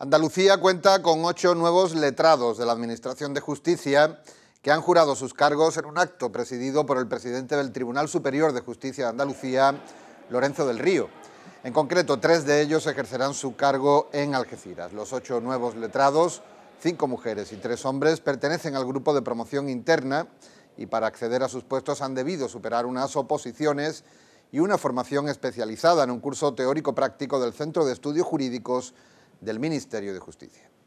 Andalucía cuenta con ocho nuevos letrados de la Administración de Justicia que han jurado sus cargos en un acto presidido por el presidente del Tribunal Superior de Justicia de Andalucía, Lorenzo del Río. En concreto, tres de ellos ejercerán su cargo en Algeciras. Los ocho nuevos letrados, cinco mujeres y tres hombres, pertenecen al grupo de promoción interna y para acceder a sus puestos han debido superar unas oposiciones y una formación especializada en un curso teórico práctico del Centro de Estudios Jurídicos del Ministerio de Justicia.